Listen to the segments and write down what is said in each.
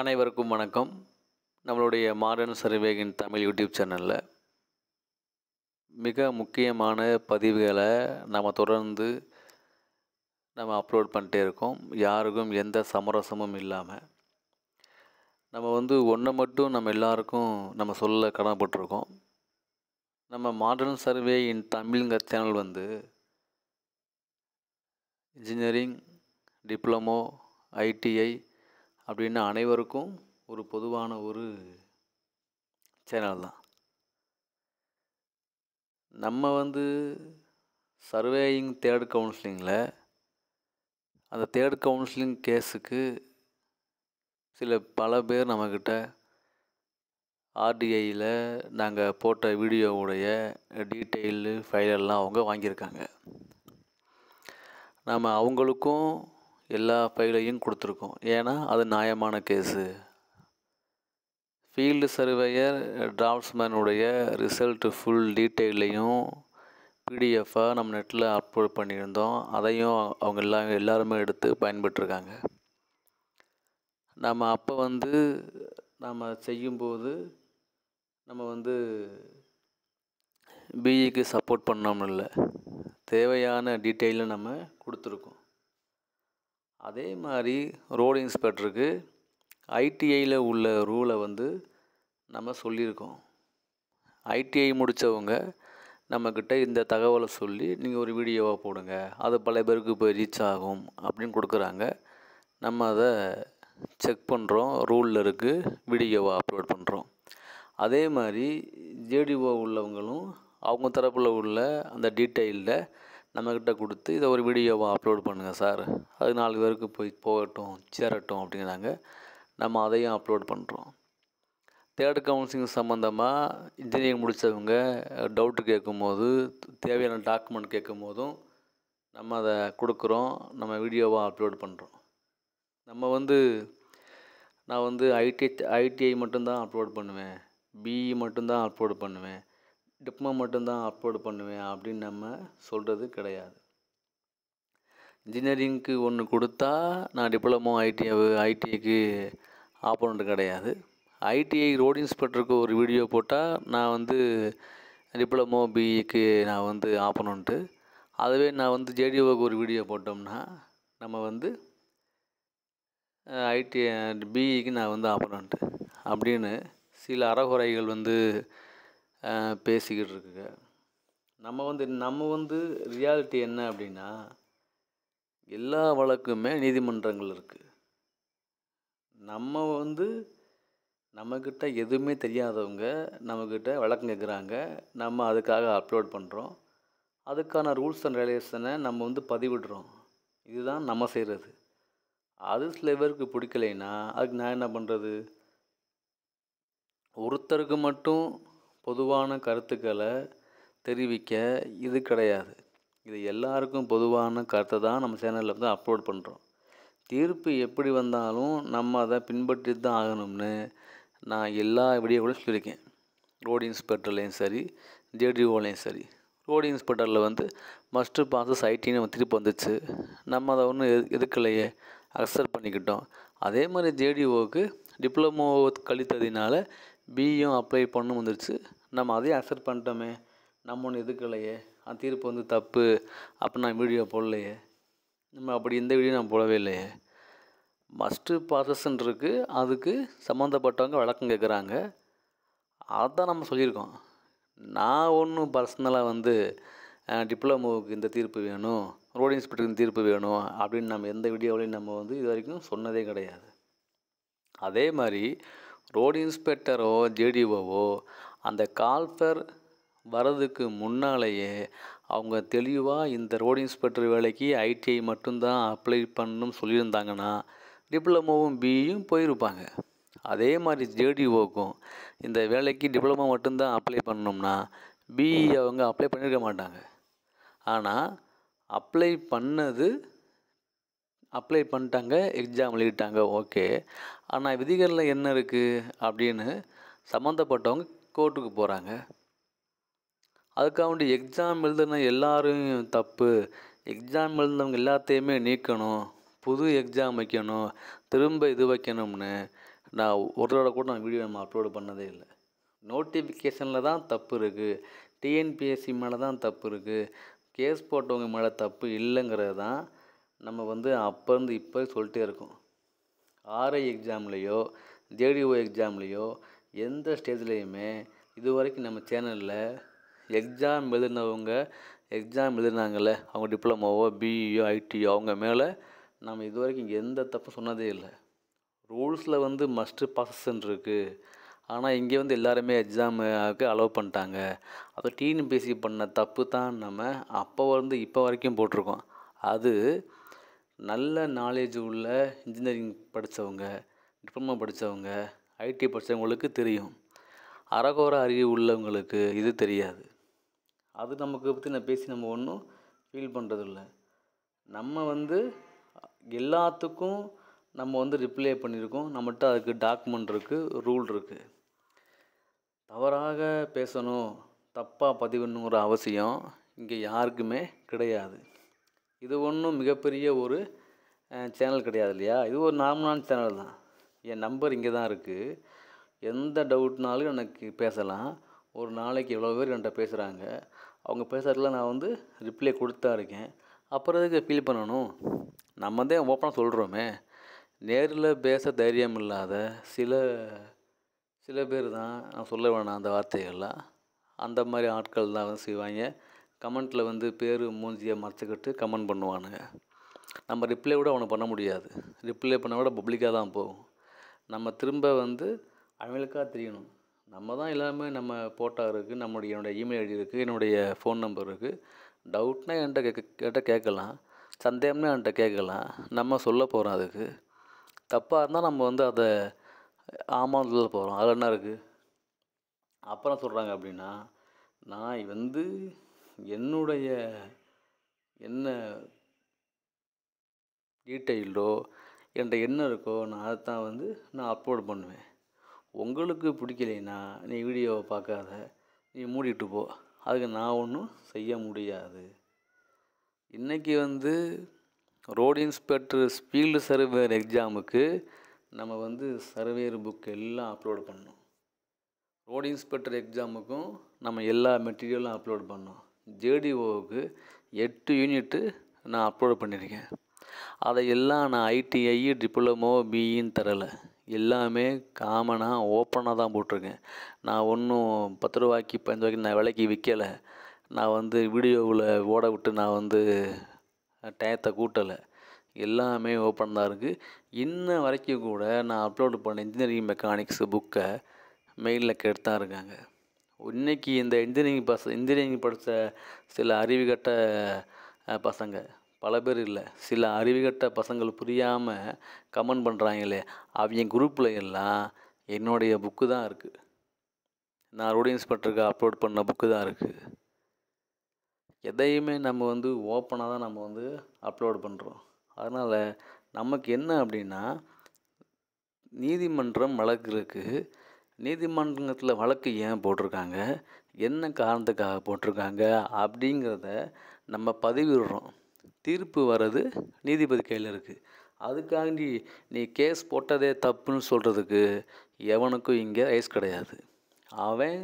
அனைவருக்கும் வணக்கம் நம்மளுடைய மாடர்ன் சர்வேகின் தமிழ் யூடியூப் சேனலில் மிக முக்கியமான பதிவுகளை நம்ம தொடர்ந்து நம்ம அப்லோட் பண்ணிட்டே இருக்கோம் யாருக்கும் எந்த சமரசமும் இல்லாமல் நம்ம வந்து ஒன்றை மட்டும் நம்ம எல்லாருக்கும் நம்ம சொல்ல கடமைப்பட்டிருக்கோம் நம்ம மாடர்ன் சர்வே இன் தமிழ்ங்கிற சேனல் வந்து இன்ஜினியரிங் டிப்ளமோ ஐடிஐ அப்படின்னு அனைவருக்கும் ஒரு பொதுவான ஒரு சேனல் தான் நம்ம வந்து சர்வேயிங் தேர்ட் கவுன்சிலிங்கில் அந்த தேர்ட் கவுன்சிலிங் கேஸுக்கு சில பல பேர் நம்மக்கிட்ட ஆர்டிஐயில் நாங்கள் போட்ட வீடியோவுடைய டீட்டெயிலு ஃபைலெல்லாம் அவங்க வாங்கியிருக்காங்க நாம் அவங்களுக்கும் எல்லா ஃபைலையும் கொடுத்துருக்கோம் ஏன்னா அது நியாயமான கேஸு ஃபீல்டு சர்வேயர் டிராஃப்ட்ஸ்மேனுடைய ரிசல்ட்டு ஃபுல் டீட்டெயிலையும் பிடிஎஃபாக நம்ம நெட்டில் அப்லோட் பண்ணியிருந்தோம் அதையும் அவங்க எல்லா எல்லாருமே எடுத்து பயன்பட்டுருக்காங்க நம்ம அப்போ வந்து நம்ம செய்யும்போது நம்ம வந்து பிஇக்கு e சப்போர்ட் பண்ணோம்னு இல்லை தேவையான டீட்டெயிலும் நம்ம கொடுத்துருக்கோம் அதே மாதிரி ரோடு இன்ஸ்பெக்டருக்கு ஐடிஐயில் உள்ள ரூலை வந்து நம்ம சொல்லியிருக்கோம் ஐடிஐ முடித்தவங்க நம்மக்கிட்ட இந்த தகவலை சொல்லி நீங்கள் ஒரு வீடியோவாக போடுங்க அது பல பேருக்கு போய் ரீச் ஆகும் அப்படின்னு கொடுக்குறாங்க நம்ம அதை செக் பண்ணுறோம் ரூலில் இருக்குது வீடியோவை அப்லோட் பண்ணுறோம் அதே மாதிரி ஜேடிஓ உள்ளவங்களும் அவங்க தரப்பில் உள்ள அந்த டீட்டெயிலில் நம்மக்கிட்ட கொடுத்து இதை ஒரு வீடியோவாக அப்லோட் பண்ணுங்கள் சார் அது நாலு பேருக்கு போய் போகட்டும் சேரட்டும் அப்படிங்கிறாங்க நம்ம அதையும் அப்லோட் பண்ணுறோம் தேர்ட் கவுன்சிலிங் சம்மந்தமாக இன்ஜினியரிங் முடித்தவங்க டவுட்டு கேட்கும் போது தேவையான டாக்குமெண்ட் கேட்கும் போதும் நம்ம அதை கொடுக்குறோம் நம்ம வீடியோவாக அப்லோட் பண்ணுறோம் நம்ம வந்து நான் வந்து ஐடி ஐடிஐ மட்டும்தான் அப்லோட் பண்ணுவேன் பிஇ e மட்டும்தான் அப்லோட் பண்ணுவேன் மட்டும் மட்டும்தான் அப்லோடு பண்ணுவேன் அப்படின்னு நம்ம சொல்கிறது கிடையாது இன்ஜினியரிங்க்கு ஒன்று கொடுத்தா நான் டிப்ளமோ ஐடி ஐடிஐக்கு ஆப்போனண்ட் கிடையாது ஐடிஐ ரோடு இன்ஸ்பெக்டருக்கு ஒரு வீடியோ போட்டால் நான் வந்து டிப்ளமோ பிஇக்கு நான் வந்து ஆப்போனண்ட்டு அதுவே நான் வந்து ஜேடிஓக்கு ஒரு வீடியோ போட்டோம்னா நம்ம வந்து ஐடி பிஇக்கு நான் வந்து ஆப்போனண்ட்டு அப்படின்னு சில அறகுறைகள் வந்து பேசிக்கிட்டு இருக்குங்க நம்ம வந்து நம்ம வந்து ரியாலிட்டி என்ன அப்படின்னா எல்லா வழக்குமே நீதிமன்றங்கள் இருக்குது நம்ம வந்து நம்மக்கிட்ட எதுவுமே தெரியாதவங்க நம்மக்கிட்ட வழக்கம் கேட்குறாங்க நம்ம அதுக்காக அப்லோட் பண்ணுறோம் அதுக்கான ரூல்ஸ் அண்ட் ரெகுலேஷனை நம்ம வந்து பதிவிடுறோம் இதுதான் நம்ம செய்கிறது அது சில பேருக்கு பிடிக்கலைன்னா அதுக்கு நான் என்ன பண்ணுறது ஒருத்தருக்கு மட்டும் பொதுவான கருத்துக்களை தெரிவிக்க இது கிடையாது இது எல்லாருக்கும் பொதுவான கருத்தை தான் நம்ம சேனலில் வந்து அப்லோட் பண்ணுறோம் தீர்ப்பு எப்படி வந்தாலும் நம்ம அதை பின்பற்றி தான் ஆகணும்னு நான் எல்லா கூட சொல்லியிருக்கேன் ரோடு இன்ஸ்பெக்டர்லேயும் சரி ஜேடிஓலையும் சரி ரோடு இன்ஸ்பெக்டரில் வந்து மஸ்ட்டு பாசஸ் ஐடின்னு நம்ம திருப்பி வந்துச்சு நம்ம அதை ஒன்றும் எது எதுக்கலையே அக்செப்ட் பண்ணிக்கிட்டோம் அதே மாதிரி ஜேடிஓவுக்கு டிப்ளமோ கழித்ததினால பியும் அப்ளை பண்ணும் வந்துருச்சு நம்ம அதையும் அக்செப்ட் பண்ணிட்டோமே நம்ம ஒன்று எதுக்கலையே அந்த தீர்ப்பு வந்து தப்பு அப்போ நான் வீடியோ போடலையே நம்ம அப்படி இந்த வீடியோ நான் போடவே இல்லையே மஸ்ட்டு ப்ராசஸ்ன்னு இருக்குது அதுக்கு சம்மந்தப்பட்டவங்க வழக்கம் கேட்குறாங்க அதான் நம்ம சொல்லியிருக்கோம் நான் ஒன்றும் பர்சனலாக வந்து டிப்ளமோவுக்கு இந்த தீர்ப்பு வேணும் ரோடு இன்ஸ்பெக்டருக்கு இந்த தீர்ப்பு வேணும் அப்படின்னு நம்ம எந்த வீடியோவிலையும் நம்ம வந்து இது வரைக்கும் சொன்னதே கிடையாது அதே மாதிரி ரோடு இன்ஸ்பெக்டரோ ஜேடிஓவோ அந்த கால்ஃபர் வரதுக்கு முன்னாலேயே அவங்க தெளிவாக இந்த ரோடு இன்ஸ்பெக்டர் வேலைக்கு ஐடிஐ மட்டும்தான் அப்ளை பண்ணணும் சொல்லியிருந்தாங்கன்னா டிப்ளமோவும் பியும் போயிருப்பாங்க அதே மாதிரி ஜேடிஓக்கும் இந்த வேலைக்கு டிப்ளமோ மட்டும்தான் அப்ளை பண்ணோம்னா பிஇ அவங்க அப்ளை பண்ணியிருக்க மாட்டாங்க ஆனால் அப்ளை பண்ணது அப்ளை பண்ணிட்டாங்க எக்ஸாம் எழுதிட்டாங்க ஓகே ஆனால் விதிகளில் என்ன இருக்குது அப்படின்னு சம்மந்தப்பட்டவங்க கோர்ட்டுக்கு போகிறாங்க அதுக்காக எக்ஸாம் எழுதுன எல்லாரும் தப்பு எக்ஸாம் எழுதுனவங்க எல்லாத்தையுமே நீக்கணும் புது எக்ஸாம் வைக்கணும் திரும்ப இது வைக்கணும்னு நான் ஒரு தடவை கூட நான் வீடியோ நம்ம அப்லோடு பண்ணதே இல்லை நோட்டிஃபிகேஷனில் தான் தப்பு இருக்குது டிஎன்பிஎஸ்சி மேலே தான் தப்பு இருக்குது கேஸ் போட்டவங்க மேலே தப்பு இல்லைங்கிறது தான் நம்ம வந்து அப்போருந்து இப்போ சொல்லிட்டே இருக்கோம் ஆர்ஐ எக்ஸாம்லேயோ ஜேடிஓ எக்ஸாம்லேயோ எந்த ஸ்டேஜ்லேயுமே இது வரைக்கும் நம்ம சேனலில் எக்ஸாம் எழுதினவங்க எக்ஸாம் எழுதினாங்கள்ல அவங்க டிப்ளமோவோ பிஇயோ ஐடியோ அவங்க மேலே நம்ம இது வரைக்கும் எந்த தப்பு சொன்னதே இல்லை ரூல்ஸில் வந்து மஸ்ட்டு ப்ராசஸ்ன்னு இருக்குது ஆனால் இங்கே வந்து எல்லாருமே எக்ஸாமுக்கு அலோவ் பண்ணிட்டாங்க அப்போ டிஎன்பிஎஸ்சி பண்ண தப்பு தான் நம்ம அப்போ வந்து இப்போ வரைக்கும் போட்டிருக்கோம் அது நல்ல நாலேஜ் உள்ள இன்ஜினியரிங் படித்தவங்க டிப்ளமோ படித்தவங்க ஐடி படித்தவங்களுக்கு தெரியும் அறகோர அறிவு உள்ளவங்களுக்கு இது தெரியாது அது நமக்கு பற்றி நான் பேசி நம்ம ஒன்றும் ஃபீல் பண்ணுறதில்ல நம்ம வந்து எல்லாத்துக்கும் நம்ம வந்து ரிப்ளை பண்ணியிருக்கோம் நம்மகிட்ட அதுக்கு டாக்குமெண்ட் இருக்குது ரூல் இருக்குது தவறாக பேசணும் தப்பாக பதிவணுங்கிற அவசியம் இங்கே யாருக்குமே கிடையாது இது ஒன்றும் மிகப்பெரிய ஒரு சேனல் கிடையாது இல்லையா இது ஒரு நார்மலான சேனல் தான் என் நம்பர் இங்கே தான் இருக்குது எந்த டவுட்னாலும் எனக்கு பேசலாம் ஒரு நாளைக்கு எவ்வளோ பேர் என்கிட்ட பேசுகிறாங்க அவங்க பேசுகிறதுல நான் வந்து ரிப்ளை கொடுத்தா இருக்கேன் அப்புறம் எதுக்கு ஃபீல் பண்ணணும் நம்ம தான் ஓப்பனாக சொல்கிறோமே நேரில் பேச தைரியம் இல்லாத சில சில பேர் தான் நான் சொல்ல வேணாம் அந்த வார்த்தைகள்லாம் அந்த மாதிரி ஆட்கள் தான் வந்து செய்வாங்க கமெண்ட்டில் வந்து பேர் மூஞ்சியை மறைச்சிக்கிட்டு கமெண்ட் பண்ணுவானுங்க நம்ம ரிப்ளை விட அவனை பண்ண முடியாது ரிப்ளை பண்ண விட பப்ளிக்காக தான் போகும் நம்ம திரும்ப வந்து அவங்களுக்காக தெரியணும் நம்ம தான் எல்லாமே நம்ம போட்டா இருக்குது நம்முடைய என்னுடைய இமெயில் ஐடி இருக்குது என்னுடைய ஃபோன் நம்பர் இருக்குது டவுட்னா என்கிட்ட கேட்க கேட்ட கேட்கலாம் சந்தேகம்னா என்கிட்ட கேட்கலாம் நம்ம சொல்ல போகிறோம் அதுக்கு தப்பாக இருந்தால் நம்ம வந்து அதை ஆமாம் சொல்ல போகிறோம் அதில் என்ன இருக்குது அப்புறம் சொல்கிறாங்க அப்படின்னா நான் வந்து என்னுடைய என்ன டீட்டெயிலோ என்கிட்ட என்ன இருக்கோ நான் அதை தான் வந்து நான் அப்லோட் பண்ணுவேன் உங்களுக்கு பிடிக்கலைன்னா நீ வீடியோவை பார்க்காத நீ மூடிட்டு போ அதுக்கு நான் ஒன்றும் செய்ய முடியாது இன்றைக்கி வந்து ரோடு இன்ஸ்பெக்டர் ஸ்பீல்டு சர்வேர் எக்ஸாமுக்கு நம்ம வந்து சர்வேர் புக் எல்லாம் அப்லோட் பண்ணோம் ரோடு இன்ஸ்பெக்டர் எக்ஸாமுக்கும் நம்ம எல்லா மெட்டீரியலும் அப்லோட் பண்ணோம் ஜேடிஓவுக்கு எட்டு யூனிட்டு நான் அப்லோட் பண்ணியிருக்கேன் அதையெல்லாம் நான் ஐடிஐ டிப்ளமோ பிஇன்னு தரலை எல்லாமே காமனாக ஓப்பனாக தான் போட்டிருக்கேன் நான் ஒன்றும் பத்து ரூபாய்க்கு பதினஞ்சு ரூபாய்க்கு நான் விலைக்கு விற்கலை நான் வந்து வீடியோவில் ஓட விட்டு நான் வந்து டயத்தை கூட்டலை எல்லாமே ஓப்பன் தான் இருக்குது இன்ன வரைக்கும் கூட நான் அப்லோடு பண்ண இன்ஜினியரிங் மெக்கானிக்ஸ் புக்கை மெயிலில் கேட்டு தான் இருக்காங்க இன்றைக்கி இந்த இன்ஜினியரிங் பச இன்ஜினியரிங் படித்த சில அறிவுகட்ட பசங்க பல பேர் இல்லை சில அறிவுகட்ட பசங்கள் புரியாமல் கமெண்ட் பண்ணுறாங்களே அவங்க குரூப்பில் எல்லாம் என்னுடைய புக்கு தான் இருக்குது நான் ரோடு இன்ஸ்பெக்டருக்கு அப்லோட் பண்ண புக்கு தான் இருக்குது எதையுமே நம்ம வந்து ஓப்பனாக தான் நம்ம வந்து அப்லோட் பண்ணுறோம் அதனால் நமக்கு என்ன அப்படின்னா நீதிமன்றம் வழக்கு இருக்குது நீதிமன்றத்தில் வழக்கு ஏன் போட்டிருக்காங்க என்ன காரணத்துக்காக போட்டிருக்காங்க அப்படிங்கிறத நம்ம பதிவிடுறோம் தீர்ப்பு வர்றது நீதிபதி கையில் இருக்குது அதுக்காண்டி நீ கேஸ் போட்டதே தப்புன்னு சொல்கிறதுக்கு எவனுக்கும் இங்கே ஐஸ் கிடையாது அவன்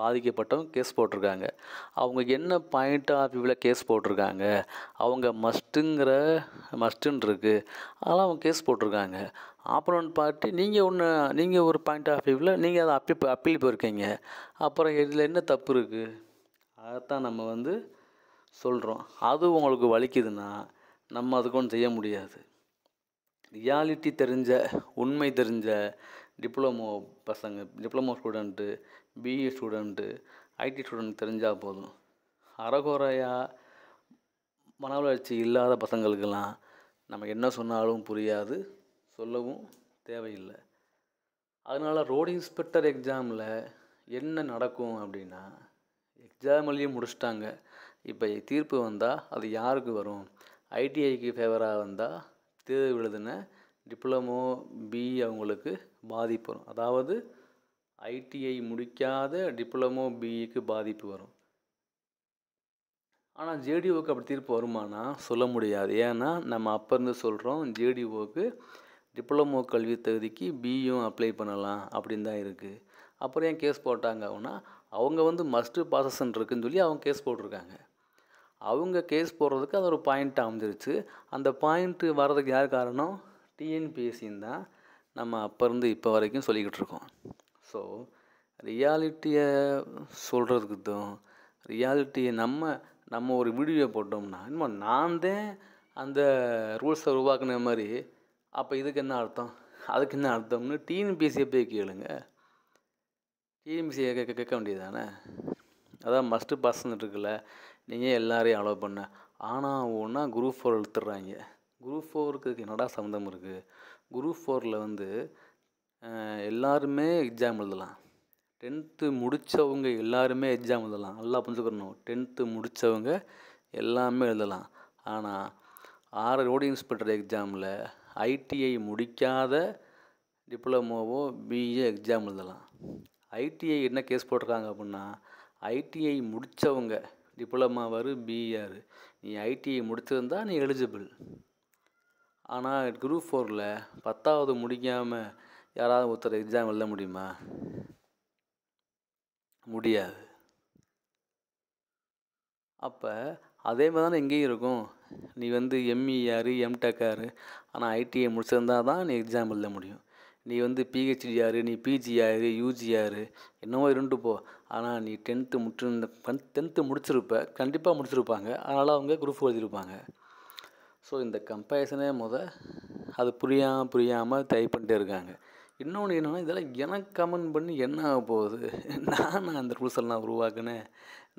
பாதிக்கப்பட்டவங்க கேஸ் போட்டிருக்காங்க அவங்க என்ன பாயிண்ட் ஆஃப் வியூவில் கேஸ் போட்டிருக்காங்க அவங்க மஸ்ட்டுங்கிற மஸ்ட்டுன்னு இருக்குது அதெல்லாம் அவங்க கேஸ் போட்டிருக்காங்க அப்புறம் பார்ட்டி நீங்கள் ஒன்று நீங்கள் ஒரு பாயிண்ட் ஆஃப் வியூவில் நீங்கள் அதை அப்பீல் அப்பீல் போயிருக்கீங்க அப்புறம் இதில் என்ன தப்பு இருக்குது அதைத்தான் நம்ம வந்து சொல்கிறோம் அது உங்களுக்கு வலிக்குதுன்னா நம்ம அதுக்கு ஒன்றும் செய்ய முடியாது ரியாலிட்டி தெரிஞ்ச உண்மை தெரிஞ்ச டிப்ளமோ பசங்க diploma student BE student IT student தெரிஞ்சால் போதும் அறகுறையாக மன வளர்ச்சி இல்லாத பசங்களுக்கெல்லாம் நம்ம என்ன சொன்னாலும் புரியாது சொல்லவும் தேவையில்லை அதனால் ரோடு இன்ஸ்பெக்டர் எக்ஸாமில் என்ன நடக்கும் அப்படின்னா எக்ஸாம் எழுதி முடிச்சிட்டாங்க இப்போ தீர்ப்பு வந்தால் அது யாருக்கு வரும் ஐடிஐக்கு ஃபேவராக வந்தால் தேர்வு எழுதின டிப்ளமோ பி அவங்களுக்கு பாதிப்பு வரும் அதாவது ஐடிஐ முடிக்காத டிப்ளமோ பிஇக்கு பாதிப்பு வரும் ஆனால் ஜேடிஓக்கு அப்படி தீர்ப்பு வருமானா சொல்ல முடியாது ஏன்னா நம்ம அப்போ இருந்து சொல்கிறோம் ஜேடிஓக்கு டிப்ளமோ கல்வி தகுதிக்கு பியும் அப்ளை பண்ணலாம் அப்படின்னு தான் இருக்குது அப்புறம் ஏன் கேஸ் போட்டாங்க அப்படின்னா அவங்க வந்து மஸ்ட்டு ப்ராசஸ்ன்னு இருக்குன்னு சொல்லி அவங்க கேஸ் போட்டிருக்காங்க அவங்க கேஸ் போடுறதுக்கு அது ஒரு பாயிண்ட்டாக அமைஞ்சிருச்சு அந்த பாயிண்ட்டு வர்றதுக்கு யார் காரணம் டிஎன்பிஎஸ்சின்னு தான் நம்ம அப்போருந்து இப்போ வரைக்கும் சொல்லிக்கிட்டு இருக்கோம் ஸோ ரியாலிட்டியை சொல்கிறதுக்கு தான் ரியாலிட்டியை நம்ம நம்ம ஒரு வீடியோ போட்டோம்னா இன்னும் நான் தான் அந்த ரூல்ஸை உருவாக்குன மாதிரி அப்போ இதுக்கு என்ன அர்த்தம் அதுக்கு என்ன அர்த்தம்னு டிஎன்பிஎஸ்சியை போய் கேளுங்க டிஎன்பிஎஸ்சியை கேட்க கேட்க தானே அதான் மஸ்ட்டு பர்சன் இருக்குல்ல ஏன் எல்லாரையும் அலோவ் பண்ண ஆனால் ஒன்றா குரூப் ஃபோர் எழுத்துடுறாங்க குரூப் ஃபோருக்கு என்னடா சம்மந்தம் இருக்குது குரூப் ஃபோரில் வந்து எல்லாருமே எக்ஸாம் எழுதலாம் டென்த்து முடித்தவங்க எல்லாருமே எக்ஸாம் எழுதலாம் நல்லா புரிஞ்சுக்கணும் டென்த்து முடித்தவங்க எல்லாமே எழுதலாம் ஆனால் ஆறு ரோடு இன்ஸ்பெக்டர் எக்ஸாமில் ஐடிஐ முடிக்காத டிப்ளமோவோ பிஏ எக்ஸாம் எழுதலாம் ஐடிஐ என்ன கேஸ் போட்டிருக்காங்க அப்படின்னா ஐடிஐ முடித்தவங்க டிப்ளமா டிப்ளமாவார் பிஆர் நீ ஐடிஐ e முடிச்சிருந்தா நீ எலிஜிபிள் ஆனால் குரூப் ஃபோரில் பத்தாவது முடிக்காமல் யாராவது ஒருத்தர் எக்ஸாம் எழுத முடியுமா முடியாது அப்போ அதே மாதிரி தானே எங்கேயும் இருக்கும் நீ வந்து எம்இஆர் எம்டெக்காரு ஆனால் ஐடிஐ முடிச்சிருந்தா தான் நீ எக்ஸாம் எழுத முடியும் நீ வந்து பிஹெச்டி ஆறு நீ பிஜி ஆறு யூஜி ஆறு என்னவோ இருந்து போ ஆனால் நீ டென்த்து முற்று டென்த்து முடிச்சிருப்ப கண்டிப்பாக முடிச்சிருப்பாங்க அதனால் அவங்க குரூப் எழுதியிருப்பாங்க ஸோ இந்த கம்பேரிசனே முத அது புரியாமல் புரியாமல் டைப் பண்ணிட்டே இருக்காங்க இன்னொன்று என்னென்னா இதெல்லாம் எனக்கு கமெண்ட் பண்ணி என்ன ஆக போகுது நான் நான் அந்த ரூல்ஸ் நான் உருவாக்குனேன்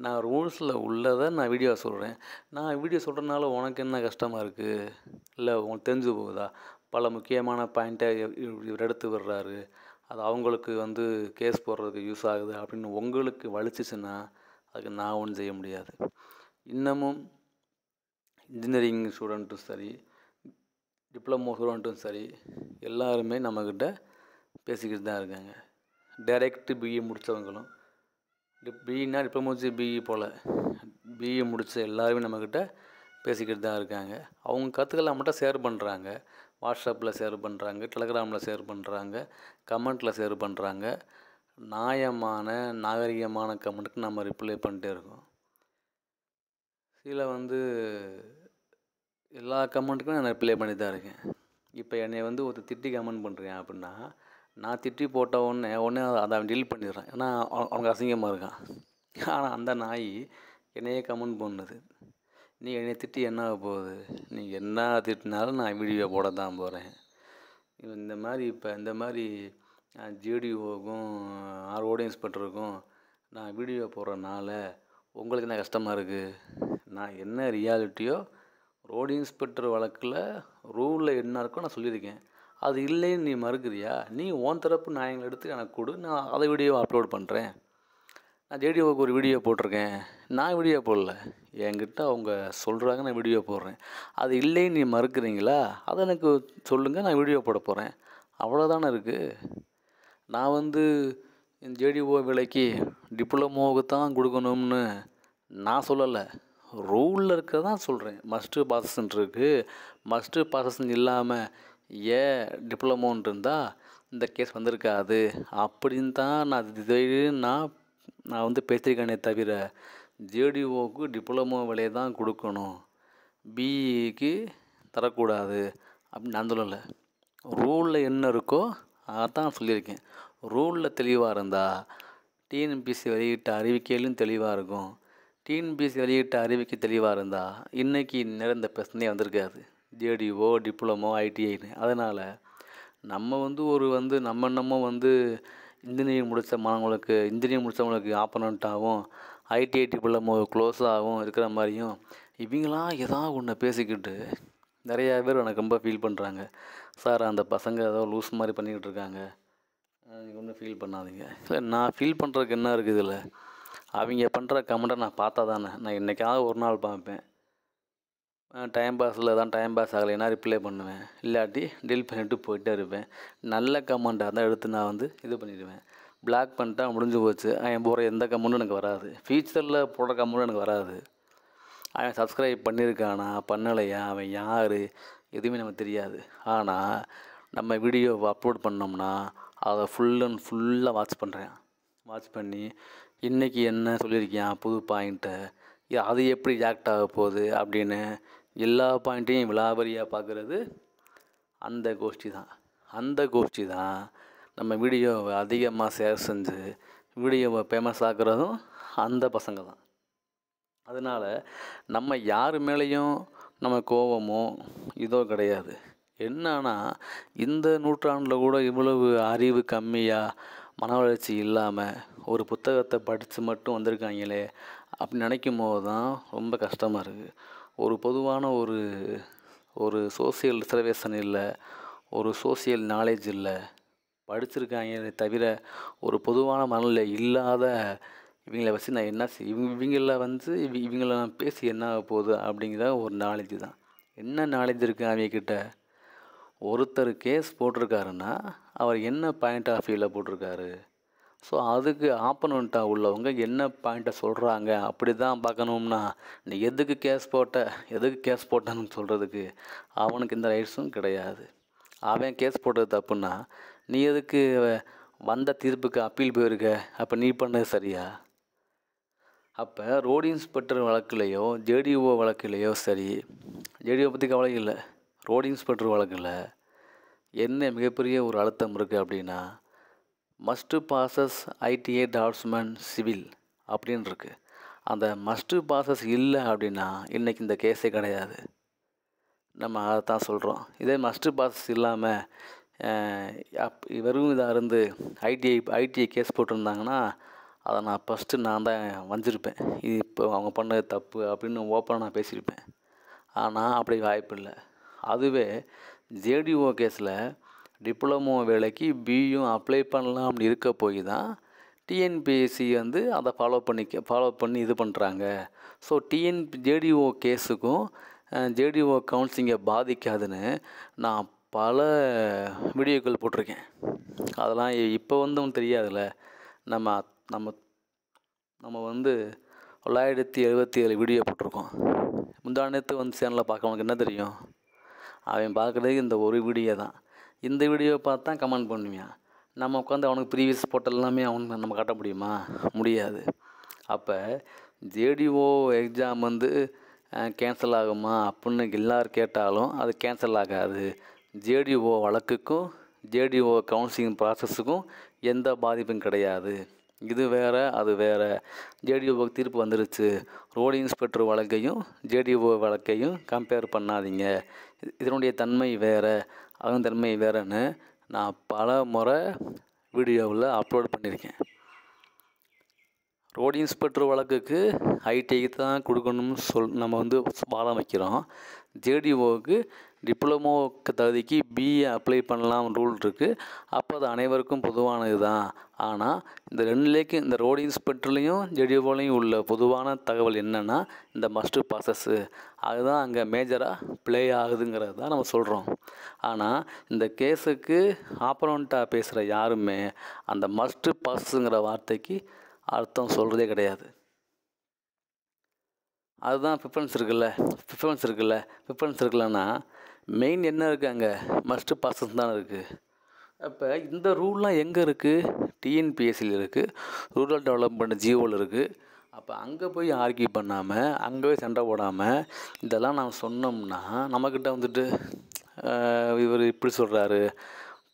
நான் ரூல்ஸில் உள்ளதை நான் வீடியோ சொல்கிறேன் நான் வீடியோ சொல்கிறனால உனக்கு என்ன கஷ்டமாக இருக்குது இல்லை உங்களுக்கு தெரிஞ்சு போகுதா பல முக்கியமான பாயிண்ட்டை இவர் எடுத்து விடுறாரு அது அவங்களுக்கு வந்து கேஸ் போடுறதுக்கு யூஸ் ஆகுது அப்படின்னு உங்களுக்கு வலிச்சிச்சுன்னா அதுக்கு நான் ஒன்றும் செய்ய முடியாது இன்னமும் இன்ஜினியரிங் ஸ்டூடெண்ட்டும் சரி டிப்ளமோ ஸ்டூடெண்ட்டும் சரி எல்லாருமே நம்மக்கிட்ட பேசிக்கிட்டு தான் இருக்காங்க டைரெக்டு பிஇ முடித்தவங்களும் பிஇனா டிப்ளமோ பிஇ போல் பிஇ முடித்த எல்லாருமே நம்மக்கிட்ட பேசிக்கிட்டு தான் இருக்காங்க அவங்க கற்றுக்கலாம் மட்டும் ஷேர் பண்ணுறாங்க வாட்ஸ்அப்பில் ஷேர் பண்ணுறாங்க டெலகிராமில் ஷேர் பண்ணுறாங்க கமெண்ட்டில் ஷேர் பண்ணுறாங்க நியாயமான நாகரிகமான கமெண்ட்டுக்கு நம்ம ரிப்ளை பண்ணிட்டே இருக்கோம் சில வந்து எல்லா கமெண்ட்டுக்கும் நான் ரிப்ளை பண்ணி தான் இருக்கேன் இப்போ என்னை வந்து ஒரு திட்டி கமெண்ட் பண்ணுறேன் அப்படின்னா நான் திட்டி போட்ட உடனே உடனே அதை அவன் டீல் பண்ணிடுறான் ஏன்னா அவனுக்கு அசிங்கமாக இருக்கான் ஆனால் அந்த நாய் என்னையே கமெண்ட் பண்ணுது நீ என்னை திட்டி என்ன போகுது நீ என்ன திட்டினாலும் நான் வீடியோ போட தான் போகிறேன் இந்த மாதிரி இப்போ இந்த மாதிரி ஆர் ஆர்ஓடி இன்ஸ்பெக்டருக்கும் நான் வீடியோ போடுறனால உங்களுக்கு என்ன கஷ்டமாக இருக்குது நான் என்ன ரியாலிட்டியோ ரோடு இன்ஸ்பெக்டர் வழக்கில் ரூலில் என்ன இருக்கோ நான் சொல்லியிருக்கேன் அது இல்லைன்னு நீ மறுக்கிறியா நீ ஓன் தரப்பு நான் எங்களை எடுத்து எனக்கு கொடு நான் அதை வீடியோ அப்லோட் பண்ணுறேன் நான் ஜேடிஓவுக்கு ஒரு வீடியோ போட்டிருக்கேன் நான் வீடியோ போடல என்கிட்ட அவங்க சொல்கிறாங்க நான் வீடியோ போடுறேன் அது இல்லைன்னு நீ மறுக்கிறீங்களா அதை எனக்கு சொல்லுங்கள் நான் வீடியோ போட போகிறேன் அவ்வளோதானே இருக்குது நான் வந்து ஜேடிஓ விலைக்கு டிப்ளமோவுக்கு தான் கொடுக்கணும்னு நான் சொல்லலை ரூலில் இருக்கிறதான் சொல்கிறேன் மஸ்ட்டு ப்ராசஸ்ன்னு இருக்குது மஸ்ட்டு ப்ராசஸ் இல்லாமல் ஏன் டிப்ளமோன்ட்டு இருந்தால் இந்த கேஸ் வந்திருக்காது அப்படின்னு தான் நான் நான் நான் வந்து பேசியிருக்கேனே தவிர ஜேடிஓவுக்கு டிப்ளமோ விலையை தான் கொடுக்கணும் பிஇக்கு தரக்கூடாது அப்படின்னு நான் சொல்லலை ரூலில் என்ன இருக்கோ அதான் சொல்லியிருக்கேன் ரூலில் தெளிவாக இருந்தால் டிஎன்பிசி வெளியிட்ட அறிவிக்கையிலும் தெளிவாக இருக்கும் டிஎன்பிசி வெளியிட்ட அறிவிக்கை தெளிவாக இருந்தால் இன்றைக்கி நிறந்த பிரச்சனையே வந்திருக்காது ஜேடிஓ டிப்ளமோ ஐடிஐன்னு அதனால் நம்ம வந்து ஒரு வந்து நம்ம நம்ம வந்து இன்ஜினியரிங் முடித்த மாணவங்களுக்கு இன்ஜினியரிங் முடித்தவங்களுக்கு ஆப்பனண்ட்டாகவும் ஐடிஐ டிபிளம் க்ளோஸாகவும் இருக்கிற மாதிரியும் இவங்களாம் ஏதாவது ஒன்று பேசிக்கிட்டு நிறையா பேர் எனக்கு ரொம்ப ஃபீல் பண்ணுறாங்க சார் அந்த பசங்க ஏதோ லூஸ் மாதிரி பண்ணிக்கிட்டு இருக்காங்க நீங்கள் ஒன்றும் ஃபீல் பண்ணாதீங்க இல்லை நான் ஃபீல் பண்ணுறதுக்கு என்ன இருக்குது இதில் அவங்க பண்ணுற கமெண்ட்டை நான் பார்த்தா தானே நான் என்றைக்காவது ஒரு நாள் பார்ப்பேன் டைம் பாஸில் தான் டைம் பாஸ் ஆகலைன்னா ரிப்ளை பண்ணுவேன் இல்லாட்டி டீல் பண்ணிவிட்டு போயிட்டே இருப்பேன் நல்ல கமெண்ட்டாக இருந்தால் எடுத்து நான் வந்து இது பண்ணிடுவேன் பிளாக் பண்ணிட்டா முடிஞ்சு போச்சு அவன் போகிற எந்த கமெண்ட்டும் எனக்கு வராது ஃபியூச்சரில் போடுற கமெண்ட்டும் எனக்கு வராது அவன் சப்ஸ்கிரைப் பண்ணியிருக்கானா பண்ணலையா அவன் யார் எதுவுமே நமக்கு தெரியாது ஆனால் நம்ம வீடியோவை அப்லோட் பண்ணோம்னா அதை ஃபுல் அண்ட் ஃபுல்லாக வாட்ச் பண்ணுறேன் வாட்ச் பண்ணி இன்றைக்கி என்ன சொல்லியிருக்கியான் புது பாயிண்ட்டை அது எப்படி ஆக்ட் ஆக போகுது அப்படின்னு எல்லா பாயிண்ட்டையும் விலாபரியாக பார்க்குறது அந்த கோஷ்டி தான் அந்த கோஷ்டி தான் நம்ம வீடியோவை அதிகமாக ஷேர் செஞ்சு வீடியோவை ஃபேமஸ் ஆக்குறதும் அந்த பசங்க தான் அதனால் நம்ம யார் மேலேயும் நம்ம கோபமோ இதோ கிடையாது என்னன்னா இந்த நூற்றாண்டில் கூட இவ்வளவு அறிவு கம்மியாக மன வளர்ச்சி இல்லாமல் ஒரு புத்தகத்தை படித்து மட்டும் வந்திருக்காங்களே அப்படின்னு நினைக்கும் போது தான் ரொம்ப கஷ்டமாக இருக்குது ஒரு பொதுவான ஒரு ஒரு சோசியல் ரிசர்வேஷன் இல்லை ஒரு சோசியல் நாலேஜ் இல்லை படிச்சிருக்காங்க தவிர ஒரு பொதுவான மனநிலை இல்லாத இவங்கள வச்சு நான் என்ன செய் இவங்கள வந்து இவங்கள நான் பேசி என்ன ஆக போகுது அப்படிங்கிற ஒரு நாலேஜ் தான் என்ன நாலேஜ் இருக்குது அவங்கக்கிட்ட ஒருத்தர் கேஸ் போட்டிருக்காருன்னா அவர் என்ன பாயிண்ட் ஆஃப் வியூவில் போட்டிருக்காரு ஸோ அதுக்கு ஆப்பனண்ட்டாக உள்ளவங்க என்ன பாயிண்ட்டை சொல்கிறாங்க அப்படி தான் பார்க்கணும்னா நீ எதுக்கு கேஸ் போட்ட எதுக்கு கேஸ் போட்டான்னு சொல்கிறதுக்கு அவனுக்கு இந்த ரைட்ஸும் கிடையாது அவன் கேஸ் போட்டது தப்புன்னா நீ எதுக்கு வந்த தீர்ப்புக்கு அப்பீல் போயிருக்க அப்போ நீ பண்ணது சரியா அப்போ ரோடு இன்ஸ்பெக்டர் வழக்குலேயோ ஜேடிஓ வழக்குலேயோ சரி ஜேடிஓ பற்றி கவலை இல்லை ரோடு இன்ஸ்பெக்டர் வழக்கில் என்ன மிகப்பெரிய ஒரு அழுத்தம் இருக்குது அப்படின்னா must passes ITI draughtsman civil அப்படின்னு இருக்கு அந்த மஸ்ட்டு பாசஸ் இல்லை அப்படின்னா இன்றைக்கி இந்த கேஸே கிடையாது நம்ம அதை தான் சொல்கிறோம் இதே மஸ்ட்டு பாசஸ் இல்லாமல் அப் வெறும் இதாக இருந்து ஐடிஐ ஐடிஐ கேஸ் போட்டிருந்தாங்கன்னா அதை நான் ஃபஸ்ட்டு நான் தான் வஞ்சிருப்பேன் இது இப்போ அவங்க பண்ணது தப்பு அப்படின்னு ஓப்பனாக நான் பேசியிருப்பேன் ஆனால் அப்படி வாய்ப்பு இல்லை அதுவே ஜேடிஓ கேஸில் டிப்ளமோ வேலைக்கு பியும் அப்ளை பண்ணலாம் அப்படி இருக்க போய் தான் டிஎன்பிஎஸ்சி வந்து அதை ஃபாலோ பண்ணி ஃபாலோ பண்ணி இது பண்ணுறாங்க ஸோ டிஎன் ஜேடிஓ கேஸுக்கும் ஜேடிஓ கவுன்சிலிங்கை பாதிக்காதுன்னு நான் பல வீடியோக்கள் போட்டிருக்கேன் அதெல்லாம் இப்போ வந்து ஒன்றும் தெரியாதுல்ல நம்ம நம்ம நம்ம வந்து தொள்ளாயிரத்தி எழுபத்தி ஏழு வீடியோ போட்டிருக்கோம் முந்தானத்து வந்து சேனலில் பார்க்கவனுக்கு என்ன தெரியும் அவன் பார்க்குறதுக்கு இந்த ஒரு வீடியோ தான் இந்த வீடியோ பார்த்து தான் கமெண்ட் பண்ணுவியா நம்ம உட்காந்து அவனுக்கு ப்ரீவியஸ் போட்டல் எல்லாமே அவனுக்கு நம்ம காட்ட முடியுமா முடியாது அப்போ ஜேடிஓ எக்ஸாம் வந்து கேன்சல் ஆகுமா அப்படின்னு எல்லார் கேட்டாலும் அது கேன்சல் ஆகாது ஜேடிஓ வழக்குக்கும் ஜேடிஓ கவுன்சிலிங் ப்ராசஸுக்கும் எந்த பாதிப்பும் கிடையாது இது வேறு அது வேறு ஜேடிஓவுக்கு தீர்ப்பு வந்துருச்சு ரோடு இன்ஸ்பெக்டர் வழக்கையும் ஜேடிஓ வழக்கையும் கம்பேர் பண்ணாதீங்க இதனுடைய தன்மை வேறு அகந்தன்மை திறமை வேறேன்னு நான் பல முறை வீடியோவில் அப்லோட் பண்ணியிருக்கேன் ரோடு இன்ஸ்பெக்டர் வழக்குக்கு ஐடிஐக்கு தான் கொடுக்கணும்னு சொல் நம்ம வந்து வாதம் வைக்கிறோம் ஜேடிஓவுக்கு டிப்ளமோ தகுதிக்கு பிஏ அப்ளை பண்ணலாம் ரூல் இருக்குது அப்போ அது அனைவருக்கும் பொதுவானது தான் ஆனால் இந்த ரெண்டுலேக்கும் இந்த ரோடு இன்ஸ்பெக்டர்லேயும் ஜெடிஓலையும் உள்ள பொதுவான தகவல் என்னென்னா இந்த மஸ்ட்டு ப்ராசஸ்ஸு அதுதான் அங்கே மேஜராக ப்ளே ஆகுதுங்கிறது தான் நம்ம சொல்கிறோம் ஆனால் இந்த கேஸுக்கு ஆப்பரண்ட்டாக பேசுகிற யாருமே அந்த மஸ்ட்டு ப்ராசஸ்ஸுங்கிற வார்த்தைக்கு அர்த்தம் சொல்கிறதே கிடையாது அதுதான் ப்ரிஃபரன்ஸ் இருக்குல்ல ப்ரிஃபரன்ஸ் இருக்குல்ல ப்ரிஃபரன்ஸ் இருக்குல்லன்னா மெயின் என்ன இருக்குது அங்கே மஸ்ட்டு பர்சன்ஸ் தான் இருக்குது அப்போ இந்த ரூல்லாம் எங்கே இருக்குது டிஎன்பிஎஸ்சியில் இருக்குது ரூரல் டெவலப்மெண்ட் ஜியோவில் இருக்குது அப்போ அங்கே போய் ஆர்கியூ பண்ணாமல் அங்கே போய் சண்டை போடாமல் இதெல்லாம் நாம் சொன்னோம்னா நம்மக்கிட்ட வந்துட்டு இவர் இப்படி சொல்கிறாரு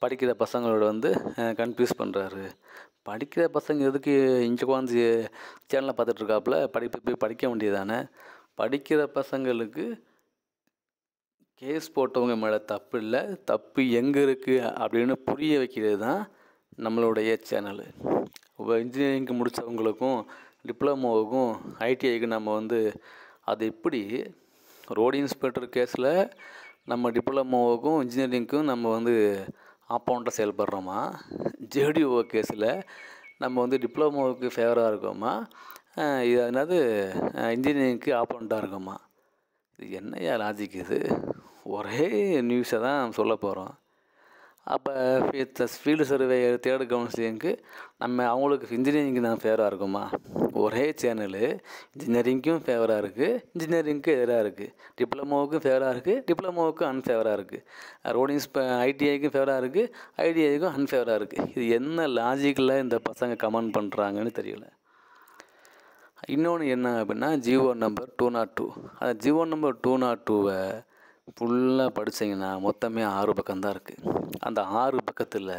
படிக்கிற பசங்களோட வந்து கன்ஃபியூஸ் பண்ணுறாரு படிக்கிற பசங்க எதுக்கு இங்கே உட்காந்து சேனலை பார்த்துட்ருக்காப்புல படிப்பு போய் படிக்க வேண்டியதானே படிக்கிற பசங்களுக்கு கேஸ் போட்டவங்க மேலே தப்பு இல்லை தப்பு எங்கே இருக்குது அப்படின்னு புரிய வைக்கிறது தான் நம்மளுடைய சேனல் இப்போ இன்ஜினியரிங்க்கு முடித்தவங்களுக்கும் டிப்ளமோவுக்கும் ஐடிஐக்கு நம்ம வந்து அது எப்படி ரோடு இன்ஸ்பெக்டர் கேஸில் நம்ம டிப்ளமோவுக்கும் இன்ஜினியரிங்க்கும் நம்ம வந்து ஆப்போண்ட்டாக செயல்படுறோமா ஜேடிஓ கேஸில் நம்ம வந்து டிப்ளமோவுக்கு ஃபேவராக இருக்கோமா இது என்னது இன்ஜினியரிங்க்கு ஆப்போனண்ட்டாக இருக்கோமா இது என்னையா லாஜிக் இது ஒரே நியூஸை தான் சொல்ல போகிறோம் அப்போ ஃபீல்டு சர்வே தேர்டு கவுன்சிலிங்க்கு நம்ம அவங்களுக்கு இன்ஜினியரிங்க்கு தான் ஃபேவராக இருக்குமா ஒரே சேனலு இன்ஜினியரிங்க்கும் ஃபேவராக இருக்குது இன்ஜினியரிங்க்கு எதிராக இருக்குது டிப்ளமோவுக்கும் ஃபேவராக இருக்குது டிப்ளமோவுக்கும் அன்ஃபேவராக இருக்குது ரோடிங்ஸ் ஐடிஐக்கும் ஃபேவராக இருக்குது ஐடிஐக்கும் அன்ஃபேவராக இருக்குது இது என்ன லாஜிக்கில் இந்த பசங்க கமெண்ட் பண்ணுறாங்கன்னு தெரியல இன்னொன்று என்ன அப்படின்னா GO number two nought two அந்த ஜிஓ நம்பர் டூ நாட் டூவை ஃபுல்லாக படித்தீங்கன்னா மொத்தமே ஆறு பக்கம்தான் இருக்குது அந்த ஆறு பக்கத்தில்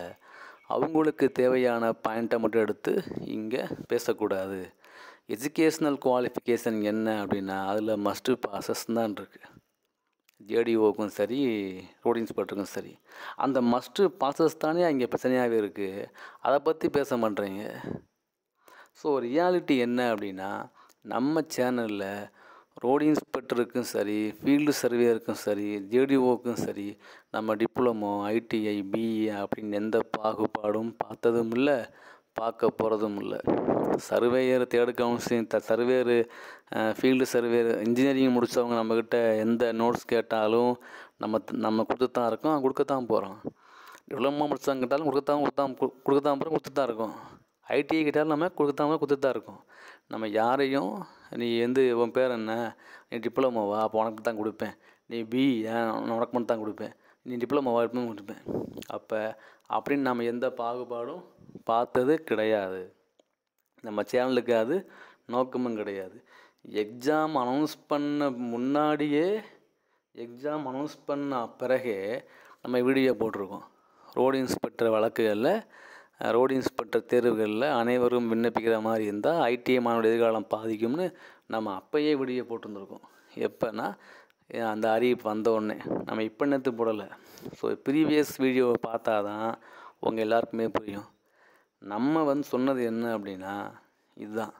அவங்களுக்கு தேவையான பாயிண்ட்டை மட்டும் எடுத்து இங்கே பேசக்கூடாது எஜுகேஷ்னல் குவாலிஃபிகேஷன் என்ன அப்படின்னா அதில் மஸ்ட்டு பாசஸ் தான் இருக்குது ஜேடிஓக்கும் சரி ரோட் இன்ஸ்பெக்டருக்கும் சரி அந்த மஸ்ட்டு பாசஸ் தானே இங்கே பிரச்சனையாகவே இருக்குது அதை பற்றி பேச பண்ணுறீங்க ஸோ ரியாலிட்டி என்ன அப்படின்னா நம்ம சேனலில் ரோடு இன்ஸ்பெக்டருக்கும் சரி ஃபீல்டு சர்வேயருக்கும் சரி ஜேடிஓக்கும் சரி நம்ம டிப்ளமோ ஐடிஐ பிஇ அப்படின்னு எந்த பாகுபாடும் பார்த்ததும் இல்லை பார்க்க போகிறதும் இல்லை surveyor third counselling the surveyor field surveyor engineering முடித்தவங்க நம்மக்கிட்ட எந்த நோட்ஸ் கேட்டாலும் நம்ம நம்ம கொடுத்து தான் இருக்கோம் கொடுக்க தான் போகிறோம் டிப்ளமோ முடித்தவங்க கேட்டாலும் கொடுக்க தான் கொடுத்தா கொடுக்க தான் போகிறோம் கொடுத்து தான் இருக்கோம் ஐடிஐ கேட்டாலும் நம்ம கொடுக்க தான் கொடுத்து தான் இருக்கோம் நம்ம யாரையும் நீ எந்த உன் பேர் என்ன நீ டிப்ளமோவா அப்போ உனக்கு தான் கொடுப்பேன் நீ பி உனக்கு மட்டும் தான் கொடுப்பேன் நீ டிப்ளமோவா எப்பவும் கொடுப்பேன் அப்போ அப்படின்னு நம்ம எந்த பாகுபாடும் பார்த்தது கிடையாது நம்ம சேனலுக்கு அது நோக்கமும் கிடையாது எக்ஸாம் அனௌன்ஸ் பண்ண முன்னாடியே எக்ஸாம் அனௌன்ஸ் பண்ண பிறகே நம்ம வீடியோ போட்டிருக்கோம் ரோடு இன்ஸ்பெக்டர் வழக்குகளில் ரோடு இன்ஸ்பெக்டர் தேர்வுகளில் அனைவரும் விண்ணப்பிக்கிற மாதிரி இருந்தால் ஐடிஐ மாணவர் எதிர்காலம் பாதிக்கும்னு நம்ம அப்பயே விடிய போட்டிருந்துருக்கோம் எப்போன்னா அந்த அறிவிப்பு வந்த உடனே நம்ம இப்போ நேற்று போடலை ஸோ ப்ரீவியஸ் வீடியோவை பார்த்தா தான் உங்கள் எல்லாருக்குமே புரியும் நம்ம வந்து சொன்னது என்ன அப்படின்னா இதுதான்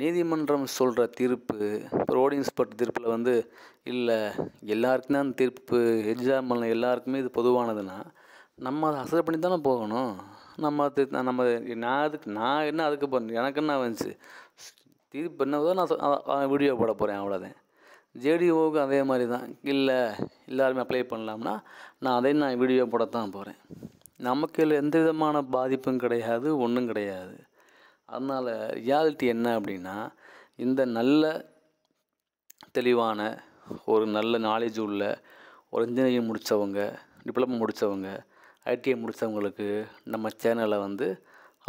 நீதிமன்றம் சொல்கிற தீர்ப்பு ரோடு இன்ஸ்பெக்டர் தீர்ப்பில் வந்து இல்லை எல்லாருக்குமே அந்த தீர்ப்பு பண்ண எல்லாருக்குமே இது பொதுவானதுன்னா நம்ம அதை அசை பண்ணி தானே போகணும் நம்ம அது நம்ம நான் அதுக்கு நான் என்ன அதுக்கு போகணும் எனக்கு என்ன வந்துச்சு தீர்ப்பு என்ன நான் வீடியோ போட போகிறேன் அவ்வளோதான் ஜேடிஓவுக்கும் அதே மாதிரி தான் இல்லை எல்லாருமே அப்ளை பண்ணலாம்னா நான் அதையும் நான் வீடியோ போட தான் போகிறேன் நமக்கு இல்லை எந்த விதமான பாதிப்பும் கிடையாது ஒன்றும் கிடையாது அதனால் ரியாலிட்டி என்ன அப்படின்னா இந்த நல்ல தெளிவான ஒரு நல்ல நாலேஜ் உள்ள ஒரு இன்ஜினியரிங் முடித்தவங்க டிப்ளமோ முடித்தவங்க ஐடிஐ முடித்தவங்களுக்கு நம்ம சேனலை வந்து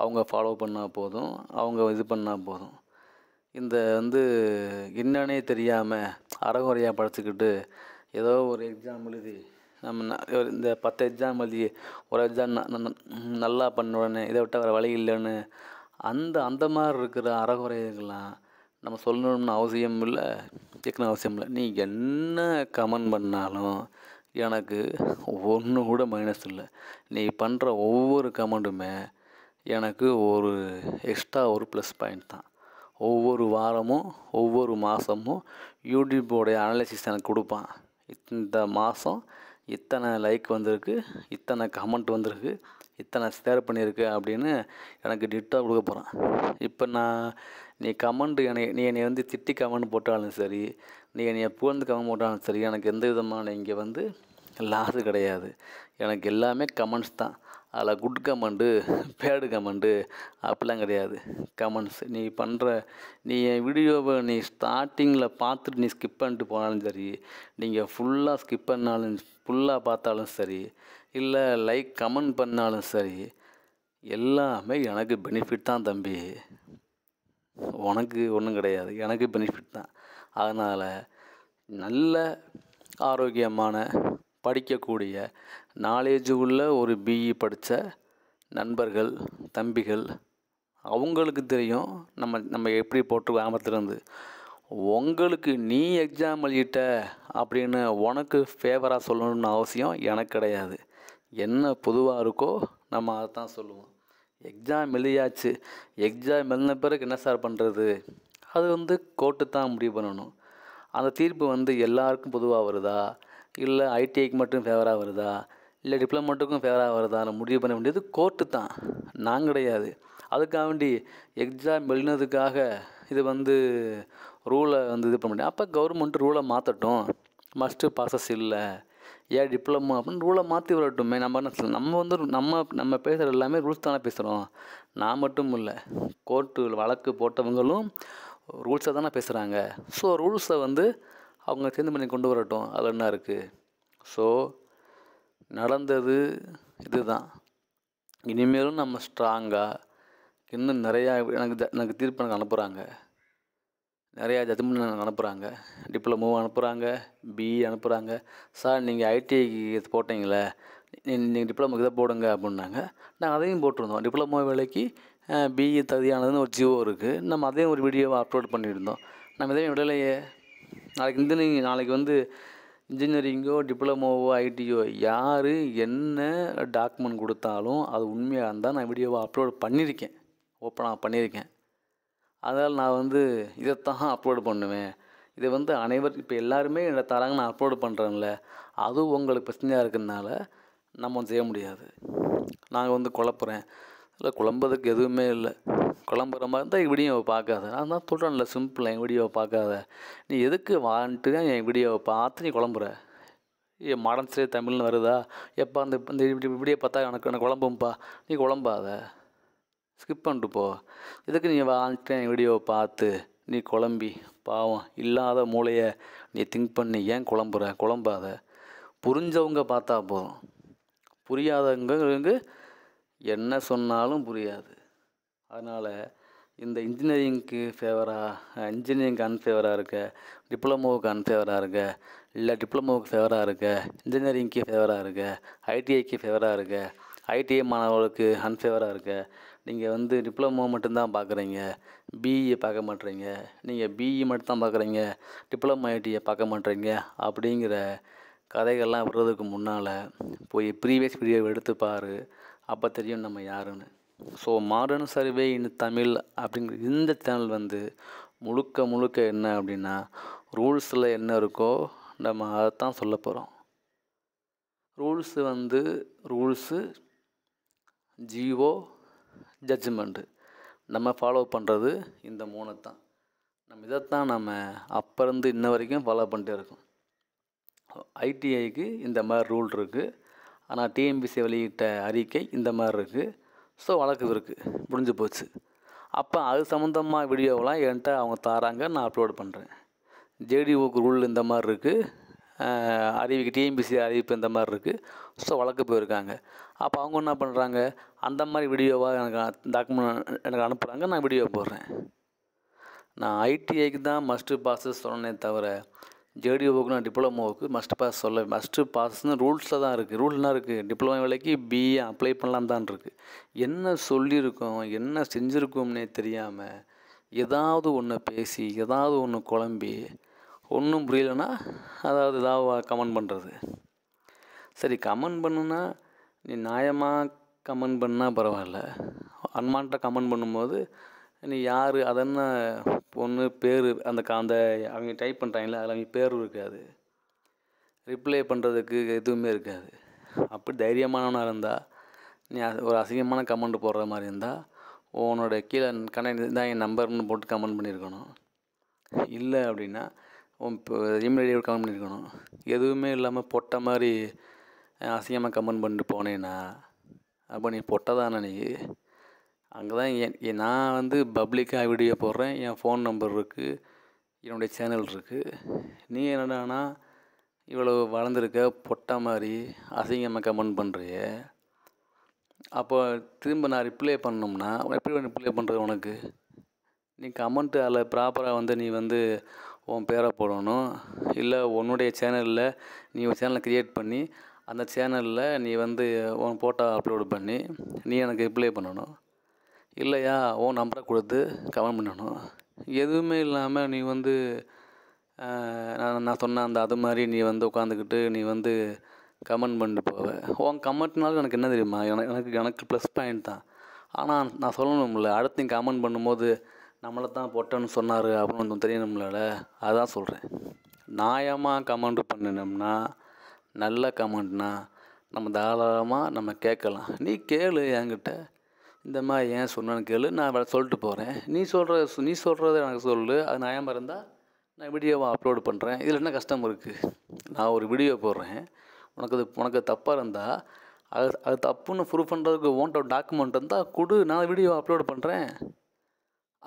அவங்க ஃபாலோ பண்ணால் போதும் அவங்க இது பண்ணால் போதும் இந்த வந்து என்னன்னே தெரியாமல் அறகுறையாக படிச்சுக்கிட்டு ஏதோ ஒரு எக்ஸாம் எழுதி நம்ம இந்த பத்து எக்ஸாம் எழுதி ஒரு எக்ஸாம் நல்லா பண்ண உடனே இதை விட்டால் வேறு வழி இல்லைன்னு அந்த அந்த மாதிரி இருக்கிற அறகுறைகள்லாம் நம்ம சொல்லணும்னு அவசியம் இல்லை கேட்கணும் அவசியம் இல்லை நீ என்ன கமெண்ட் பண்ணாலும் எனக்கு ஒன்று கூட மைனஸ் இல்லை நீ பண்ணுற ஒவ்வொரு கமெண்ட்டுமே எனக்கு ஒரு எக்ஸ்ட்ரா ஒரு ப்ளஸ் பாயிண்ட் தான் ஒவ்வொரு வாரமும் ஒவ்வொரு மாதமும் யூடியூப்போடைய அனாலிசிஸ் எனக்கு கொடுப்பான் இந்த மாதம் இத்தனை லைக் வந்திருக்கு இத்தனை கமெண்ட் வந்திருக்கு இத்தனை ஷேர் பண்ணியிருக்கு அப்படின்னு எனக்கு டிட்டாக கொடுக்க போகிறேன் இப்போ நான் நீ கமெண்ட் என்னை நீ என்னை வந்து திட்டி கமெண்ட் போட்டாலும் சரி நீ என்னை புகழ்ந்துக்காக மாட்டான் சரி எனக்கு எந்த விதமான இங்கே வந்து லாஸ் கிடையாது எனக்கு எல்லாமே கமெண்ட்ஸ் தான் அதில் குட் கமெண்டு பேடு கமெண்ட்டு அப்படிலாம் கிடையாது கமெண்ட்ஸ் நீ பண்ணுற நீ என் வீடியோவை நீ ஸ்டார்டிங்கில் பார்த்துட்டு நீ ஸ்கிப் பண்ணிட்டு போனாலும் சரி நீங்கள் ஃபுல்லாக ஸ்கிப் பண்ணாலும் ஃபுல்லாக பார்த்தாலும் சரி இல்லை லைக் கமெண்ட் பண்ணாலும் சரி எல்லாமே எனக்கு பெனிஃபிட் தான் தம்பி உனக்கு ஒன்றும் கிடையாது எனக்கு பெனிஃபிட் தான் அதனால் நல்ல ஆரோக்கியமான படிக்கக்கூடிய நாலேஜு உள்ள ஒரு பிஇ e படித்த நண்பர்கள் தம்பிகள் அவங்களுக்கு தெரியும் நம்ம நம்ம எப்படி போட்டு கிராமத்துலேருந்து உங்களுக்கு நீ எக்ஸாம் எழுதிட்ட அப்படின்னு உனக்கு ஃபேவராக சொல்லணும்னு அவசியம் எனக்கு கிடையாது என்ன பொதுவாக இருக்கோ நம்ம அதை தான் சொல்லுவோம் எக்ஸாம் எழுதியாச்சு எக்ஸாம் எழுந்த பிறகு என்ன சார் பண்ணுறது அது வந்து கோர்ட்டு தான் முடிவு பண்ணணும் அந்த தீர்ப்பு வந்து எல்லாருக்கும் பொதுவாக வருதா இல்லை ஐடிஐக்கு மட்டும் ஃபேவராக வருதா இல்லை டிப்ளமோட்டுக்கும் ஃபேவராக வருதான்னு முடிவு பண்ண வேண்டியது கோர்ட்டு தான் நான் கிடையாது அதுக்காக வேண்டி எக்ஸாம் எழுதினதுக்காக இது வந்து ரூலை வந்து இது பண்ண முடியும் அப்போ கவர்மெண்ட் ரூலை மாற்றட்டும் மஸ்ட்டு ப்ராசஸ் இல்லை ஏன் டிப்ளமோ அப்படின்னு ரூலை மாற்றி விடட்டுமே நம்ம என்ன சொல்லலாம் நம்ம வந்து நம்ம நம்ம பேசுகிற எல்லாமே ரூல்ஸ் தானே பேசுகிறோம் நான் மட்டும் இல்லை கோர்ட்டு வழக்கு போட்டவங்களும் ரூல்ஸை தானே பேசுகிறாங்க ஸோ ரூல்ஸை வந்து அவங்க சேர்ந்து பண்ணி கொண்டு வரட்டும் அதில் என்ன இருக்குது ஸோ நடந்தது இது தான் இனிமேலும் நம்ம ஸ்ட்ராங்காக இன்னும் நிறையா எனக்கு எனக்கு தீர்ப்பு எனக்கு அனுப்புகிறாங்க நிறையா ஜட்மெண்ட் எனக்கு அனுப்புகிறாங்க டிப்ளமோ அனுப்புகிறாங்க பிஇ அனுப்புகிறாங்க சார் நீங்கள் ஐடிஐக்கு இது போட்டிங்களே நீங்கள் டிப்ளமோக்கு இதை போடுங்க அப்படின்னாங்க நாங்கள் அதையும் போட்டிருந்தோம் டிப்ளமோ வேலைக்கு பிஇ தகுதியானதுன்னு ஒரு ஜியோ இருக்குது நம்ம அதே ஒரு வீடியோவை அப்லோட் பண்ணியிருந்தோம் நம்ம இதே விடலையே நாளைக்கு வந்து நீங்கள் நாளைக்கு வந்து இன்ஜினியரிங்கோ டிப்ளமோவோ ஐடியோ யார் என்ன டாக்குமெண்ட் கொடுத்தாலும் அது உண்மையாக இருந்தால் நான் வீடியோவை அப்லோட் பண்ணியிருக்கேன் ஓப்பனாக பண்ணியிருக்கேன் அதனால் நான் வந்து இதைத்தான் அப்லோடு பண்ணுவேன் இதை வந்து அனைவர் இப்போ எல்லாருமே என்னை தராங்க நான் அப்லோடு பண்ணுறேன்ல அதுவும் உங்களுக்கு பிரச்சனையாக இருக்கிறதுனால நம்ம செய்ய முடியாது நாங்கள் வந்து குழப்புறேன் இல்லை குழம்புறதுக்கு எதுவுமே இல்லை குழம்புற மாதிரி இருந்தால் என் வீடியோவை பார்க்காத நான் தான் சொல்கிறேன்ல சிம்பிள் என் வீடியோவை பார்க்காத நீ எதுக்கு வான்ட்டு என் வீடியோவை பார்த்து நீ குழம்புற ஏ மாடர்ன் ஸ்டே தமிழ்னு வருதா எப்போ அந்த இந்த இப்படியே பார்த்தா எனக்கு எனக்கு குழம்பும்பா நீ குழம்பாத ஸ்கிப் பண்ணிட்டு போ இதுக்கு நீ வாழ்ந்துட்டு என் வீடியோவை பார்த்து நீ குழம்பி பாவம் இல்லாத மூளையை நீ திங்க் பண்ணி ஏன் குழம்புற குழம்பாத புரிஞ்சவங்க பார்த்தா போதும் புரியாதவங்க என்ன சொன்னாலும் புரியாது அதனால் இந்த இன்ஜினியரிங்க்கு ஃபேவராக இன்ஜினியரிங்க்கு அன்ஃபேவராக இருக்க டிப்ளமோவுக்கு அன்ஃபேவராக இருக்க இல்லை டிப்ளமோவுக்கு ஃபேவராக இருக்க இன்ஜினியரிங்க்கு ஃபேவராக இருக்க ஐடிஐக்கு ஃபேவராக இருக்க ஐடிஐ மாணவர்களுக்கு அன்ஃபேவராக இருக்க நீங்கள் வந்து டிப்ளமோ மட்டும்தான் பார்க்குறீங்க பிஇ e பார்க்க மாட்டேறீங்க நீங்கள் பிஇ e மட்டும்தான் பார்க்குறீங்க டிப்ளமோ ஐடியை பார்க்க மாட்டேறீங்க அப்படிங்கிற கதைகள்லாம் விடுறதுக்கு முன்னால் போய் ப்ரீவியஸ் வீடியோ எடுத்து பாரு அப்போ தெரியும் நம்ம யாருன்னு so modern survey in Tamil அப்படிங்கிற இந்த சேனல் வந்து முழுக்க முழுக்க என்ன அப்படின்னா ரூல்ஸில் என்ன இருக்கோ நம்ம அதை தான் சொல்ல போகிறோம் ரூல்ஸு வந்து ரூல்ஸு ஜிஓ ஜட்ஜ்மெண்ட்டு நம்ம ஃபாலோ பண்ணுறது இந்த மூணு தான் நம்ம இதைத்தான் நம்ம அப்போருந்து இன்ன வரைக்கும் ஃபாலோ பண்ணிட்டே இருக்கோம் ஐடிஐக்கு இந்த மாதிரி ரூல் இருக்குது ஆனால் டிஎம்பிசி வெளியிட்ட அறிக்கை இந்த மாதிரி இருக்குது ஸோ வழக்கு இருக்குது முடிஞ்சு போச்சு அப்போ அது சம்மந்தமாக வீடியோவெலாம் என்கிட்ட அவங்க தாராங்க நான் அப்லோட் பண்ணுறேன் ஜேடிஓக்கு ரூல் இந்த மாதிரி இருக்குது அறிவிக்கு டிஎம்பிசி அறிவிப்பு இந்த மாதிரி இருக்குது ஸோ வழக்கு போயிருக்காங்க அப்போ அவங்க என்ன பண்ணுறாங்க அந்த மாதிரி வீடியோவாக எனக்கு டாக்குமெண்ட் எனக்கு அனுப்புகிறாங்க நான் வீடியோ போடுறேன் நான் ஐடிஐக்கு தான் மஸ்ட் பாஸஸ் சொன்னேன் தவிர நான் டிப்ளமோவுக்கு மஸ்ட் பாஸ் சொல்ல மஸ்ட்டு பாஸ்னு ரூல்ஸில் தான் இருக்குது ரூல் இருக்குது டிப்ளமோ வேலைக்கு பிஏ அப்ளை பண்ணலாம் தான் இருக்குது என்ன சொல்லியிருக்கோம் என்ன செஞ்சுருக்கோம்னே தெரியாமல் ஏதாவது ஒன்று பேசி ஏதாவது ஒன்று குழம்பி ஒன்றும் புரியலைன்னா அதாவது ஏதாவது கமெண்ட் பண்ணுறது சரி கமெண்ட் பண்ணுனா நீ நியாயமாக கமெண்ட் பண்ணால் பரவாயில்ல அன்மான்ட்ட கமெண்ட் பண்ணும்போது நீ யார் அதென்ன பொண்ணு பேர் அந்த கா அந்த அவங்க டைப் பண்ணுறாங்களே அதில் அவங்க பேரும் இருக்காது ரிப்ளை பண்ணுறதுக்கு எதுவுமே இருக்காது அப்படி தைரியமானவனாக இருந்தால் நீ ஒரு அசிங்கமான கமெண்ட் போடுற மாதிரி இருந்தால் உன்னோட கீழே கனெக்ட் தான் என் நம்பர்னு போட்டு கமெண்ட் பண்ணியிருக்கணும் இல்லை அப்படின்னா உன் இப்போ இமெயில் கமெண்ட் பண்ணியிருக்கணும் எதுவுமே இல்லாமல் பொட்ட மாதிரி அசிங்கமாக கமெண்ட் பண்ணிட்டு போனேன்னா அப்போ நீ பொட்டை தானே நீ அங்கே தான் என் நான் வந்து பப்ளிக்காக வீடியோ போடுறேன் என் ஃபோன் நம்பர் இருக்குது என்னுடைய சேனல் இருக்குது நீ என்னடானா இவ்வளோ வளர்ந்துருக்க பொட்டா மாதிரி அசிங்கமாக கமெண்ட் பண்ணுறிய அப்போ திரும்ப நான் ரிப்ளை பண்ணோம்னா எப்படி ரிப்ளை பண்ணுறது உனக்கு நீ கமெண்ட் அதில் ப்ராப்பராக வந்து நீ வந்து உன் பேரை போடணும் இல்லை உன்னுடைய சேனலில் நீ ஒரு சேனலை க்ரியேட் பண்ணி அந்த சேனலில் நீ வந்து உன் ஃபோட்டோ அப்லோடு பண்ணி நீ எனக்கு ரிப்ளை பண்ணணும் இல்லையா உன் நம்பரை கொடுத்து கமெண்ட் பண்ணணும் எதுவுமே இல்லாமல் நீ வந்து நான் நான் சொன்ன அந்த அது மாதிரி நீ வந்து உட்காந்துக்கிட்டு நீ வந்து கமெண்ட் பண்ணிட்டு போவ உன் கமெண்ட்னாலும் எனக்கு என்ன தெரியுமா எனக்கு எனக்கு எனக்கு ப்ளஸ் பாயிண்ட் தான் ஆனால் நான் சொல்லணும்ல அடுத்து நீ கமெண்ட் பண்ணும்போது நம்மளை தான் பொட்டன்னு சொன்னார் அப்படின்னு தெரியணும்ல அதான் சொல்கிறேன் நியாயமாக கமெண்ட் பண்ணினோம்னா நல்ல கமெண்ட்னா நம்ம தாராளமாக நம்ம கேட்கலாம் நீ கேளு என்கிட்ட இந்த மாதிரி ஏன் சொன்னு கேளு நான் சொல்லிட்டு போகிறேன் நீ சொல்கிற நீ சொல்கிறத எனக்கு சொல்லு அது நியாயமாக இருந்தால் நான் வீடியோவை அப்லோடு பண்ணுறேன் இதில் என்ன கஷ்டம் இருக்குது நான் ஒரு வீடியோ போடுறேன் உனக்கு அது உனக்கு தப்பாக இருந்தால் அது அது தப்புன்னு ப்ரூவ் பண்ணுறதுக்கு ஓன்ட் அவுட் டாக்குமெண்ட் இருந்தால் கொடு நான் வீடியோ அப்லோடு பண்ணுறேன்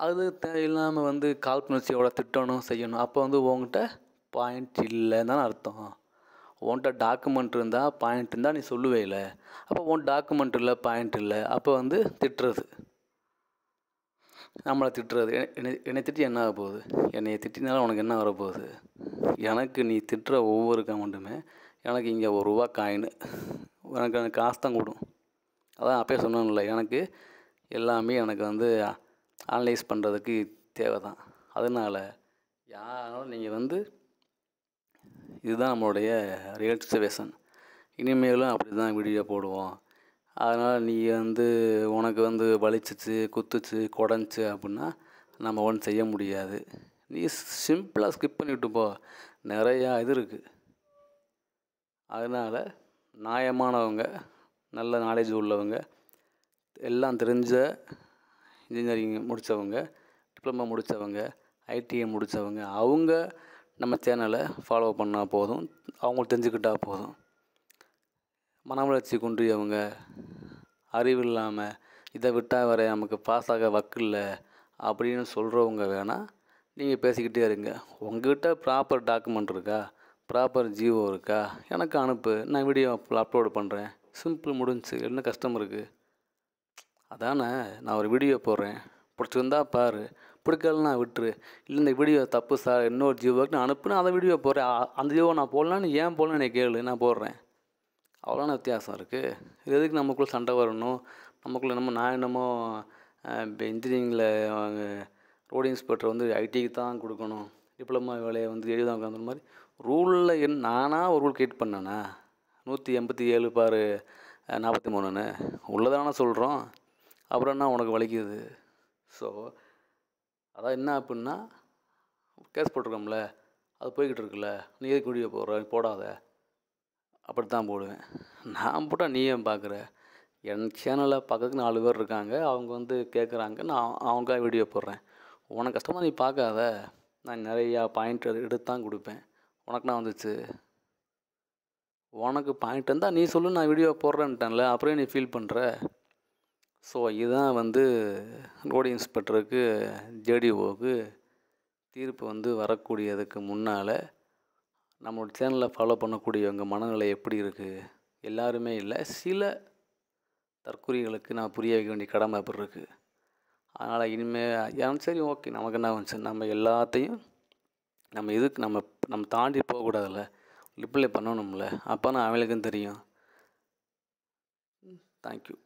அது தேவையில்லாமல் வந்து கால் திட்டணும் செய்யணும் அப்போ வந்து உங்ககிட்ட பாயிண்ட் இல்லைன்னு அர்த்தம் உன்கிட்ட டாக்குமெண்ட் இருந்தால் பாயிண்ட் இருந்தால் நீ சொல்லுவே இல்லை அப்போ உன் டாக்குமெண்ட் இல்லை பாயிண்ட் இல்லை அப்போ வந்து திட்டுறது நம்மளை திட்டுறது என்னை என்னை திட்டி என்ன ஆக போகுது என்னையை திட்டினாலும் உனக்கு என்ன வரப்போகுது எனக்கு நீ திட்டுற ஒவ்வொரு கமெண்ட்டுமே எனக்கு இங்கே ஒரு ரூபா காயின் எனக்கு எனக்கு காசு தான் கூடும் அதான் அப்பயே சொன்னோம்ல எனக்கு எல்லாமே எனக்கு வந்து அனலைஸ் பண்ணுறதுக்கு தேவை தான் அதனால் யாராலும் நீங்கள் வந்து இதுதான் நம்மளுடைய ரியல் சுச்சுவேஷன் இனிமேலும் அப்படி தான் வீடியோ போடுவோம் அதனால் நீ வந்து உனக்கு வந்து வலிச்சிச்சு குத்துச்சு குடஞ்சி அப்படின்னா நம்ம ஒன்று செய்ய முடியாது நீ சிம்பிளாக ஸ்கிப் பண்ணிவிட்டு போ நிறையா இது இருக்குது அதனால் நியாயமானவங்க நல்ல நாலேஜ் உள்ளவங்க எல்லாம் தெரிஞ்ச இன்ஜினியரிங் முடித்தவங்க டிப்ளமோ முடித்தவங்க ஐடிஐ e முடித்தவங்க அவங்க நம்ம சேனலை ஃபாலோ பண்ணால் போதும் அவங்களுக்கு தெரிஞ்சுக்கிட்டால் போதும் மன வளர்ச்சி குன்றி அவங்க அறிவு இல்லாமல் இதை விட்டால் வர நமக்கு பாஸ் ஆக இல்லை அப்படின்னு சொல்கிறவங்க வேணால் நீங்கள் பேசிக்கிட்டே இருங்க உங்ககிட்ட ப்ராப்பர் டாக்குமெண்ட் இருக்கா ப்ராப்பர் ஜியோ இருக்கா எனக்கு அனுப்பு நான் வீடியோ அப்லோடு பண்ணுறேன் சிம்பிள் முடிஞ்சு என்ன கஷ்டம் இருக்குது அதானே நான் ஒரு வீடியோ போடுறேன் பிடிச்சிருந்தா பாரு பிடிக்கலன்னா விட்டுரு இல்லை இந்த வீடியோ தப்பு சார் இன்னொரு ஜீவோக்கு நான் அனுப்புனா அந்த வீடியோ போடுறேன் அந்த ஜீவோ நான் போடலான்னு ஏன் போடலன்னு கேளு நான் போடுறேன் அவ்வளோன வித்தியாசம் இருக்குது இது எதுக்கு நமக்குள்ளே சண்டை வரணும் நமக்குள்ளே நம்ம நான் என்னமோ இப்போ இன்ஜினியரிங்கில் ரோடு இன்ஸ்பெக்டர் வந்து ஐடிக்கு தான் கொடுக்கணும் டிப்ளமா வேலையை வந்து எழுதி தான் மாதிரி ரூலில் என் நானாக ஒரு ரூல் கிரியேட் பண்ணேண்ணா நூற்றி எண்பத்தி ஏழு பாரு நாற்பத்தி மூணுன்னு உள்ளதானே சொல்கிறோம் அப்புறம் என்ன உனக்கு வலிக்குது ஸோ அதான் என்ன அப்படின்னா கேஸ் போட்டிருக்கோம்ல அது போய்கிட்டு இருக்குல்ல நீ எதுக்கு வீடியோ போடுற போடாத அப்படி தான் போடுவேன் நான் போட்டால் நீ ஏன் பார்க்குற என் சேனலை பார்க்கறதுக்கு நாலு பேர் இருக்காங்க அவங்க வந்து கேட்குறாங்க நான் அவங்க வீடியோ போடுறேன் உனக்கு கஷ்டமாக நீ பார்க்காத நான் நிறையா பாயிண்ட் எடுத்து தான் கொடுப்பேன் உனக்கு நான் வந்துச்சு உனக்கு பாயிண்ட் இருந்தால் நீ சொல்லு நான் வீடியோ போடுறேன்ட்டேன்ல அப்புறம் நீ ஃபீல் பண்ணுற ஸோ இதுதான் வந்து ரோடு இன்ஸ்பெக்டருக்கு ஜேடிஓவுக்கு தீர்ப்பு வந்து வரக்கூடியதுக்கு முன்னால் நம்மளோட சேனலில் ஃபாலோ பண்ணக்கூடியவங்க மனநிலை எப்படி இருக்குது எல்லாருமே இல்லை சில தற்கொலைகளுக்கு நான் புரிய வைக்க வேண்டிய கடமை அப்படி இருக்குது அதனால் இனிமேல் சரி ஓகே நமக்கு என்ன வந்துச்சு நம்ம எல்லாத்தையும் நம்ம இதுக்கு நம்ம நம்ம தாண்டி போகக்கூடாதுல்ல ரிப்ளை பண்ணணும்ல அப்போ நான் அவங்களுக்கும் தெரியும் தேங்க்யூ